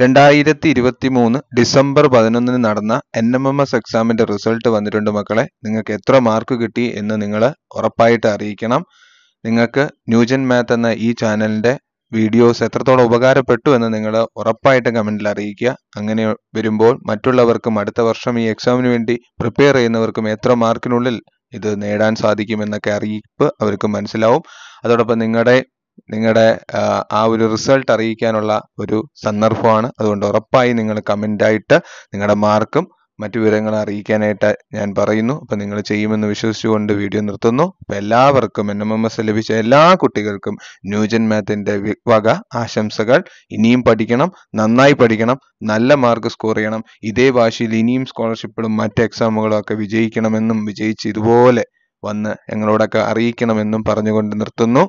രണ്ടായിരത്തി ഇരുപത്തി മൂന്ന് ഡിസംബർ പതിനൊന്നിന് നടന്ന എൻ എം എം എസ് എക്സാമിന്റെ റിസൾട്ട് വന്നിട്ടുണ്ട് മക്കളെ നിങ്ങൾക്ക് എത്ര മാർക്ക് കിട്ടി എന്ന് നിങ്ങൾ ഉറപ്പായിട്ട് അറിയിക്കണം നിങ്ങൾക്ക് ന്യൂജൻ മാത്ത് എന്ന ഈ ചാനലിന്റെ വീഡിയോസ് എത്രത്തോളം ഉപകാരപ്പെട്ടു എന്ന് നിങ്ങൾ ഉറപ്പായിട്ടും കമൻറ്റിൽ അറിയിക്കുക അങ്ങനെ വരുമ്പോൾ മറ്റുള്ളവർക്കും അടുത്ത വർഷം ഈ എക്സാമിന് വേണ്ടി പ്രിപ്പയർ ചെയ്യുന്നവർക്കും എത്ര മാർക്കിനുള്ളിൽ ഇത് നേടാൻ സാധിക്കുമെന്നൊക്കെ അറിയിപ്പ് അവർക്ക് മനസ്സിലാവും അതോടൊപ്പം നിങ്ങളുടെ നിങ്ങളുടെ ആ ഒരു റിസൾട്ട് അറിയിക്കാനുള്ള ഒരു സന്ദർഭമാണ് അതുകൊണ്ട് ഉറപ്പായി നിങ്ങൾ കമൻ്റായിട്ട് നിങ്ങളുടെ മാർക്കും മറ്റു വിവരങ്ങളും അറിയിക്കാനായിട്ട് ഞാൻ പറയുന്നു അപ്പം നിങ്ങൾ ചെയ്യുമെന്ന് വിശ്വസിച്ചുകൊണ്ട് വീഡിയോ നിർത്തുന്നു അപ്പം എല്ലാവർക്കും എൻ എം എം എസ് ലഭിച്ച എല്ലാ കുട്ടികൾക്കും ന്യൂജൻ മാത്തിൻ്റെ വക ആശംസകൾ ഇനിയും പഠിക്കണം നന്നായി പഠിക്കണം നല്ല മാർക്ക് സ്കോർ ചെയ്യണം ഇതേ ഭാഷയിൽ ഇനിയും സ്കോളർഷിപ്പുകളും മറ്റ് എക്സാമുകളും ഒക്കെ വിജയിക്കണമെന്നും വിജയിച്ച് ഇതുപോലെ വന്ന് ഞങ്ങളോടൊക്കെ അറിയിക്കണമെന്നും പറഞ്ഞുകൊണ്ട് നിർത്തുന്നു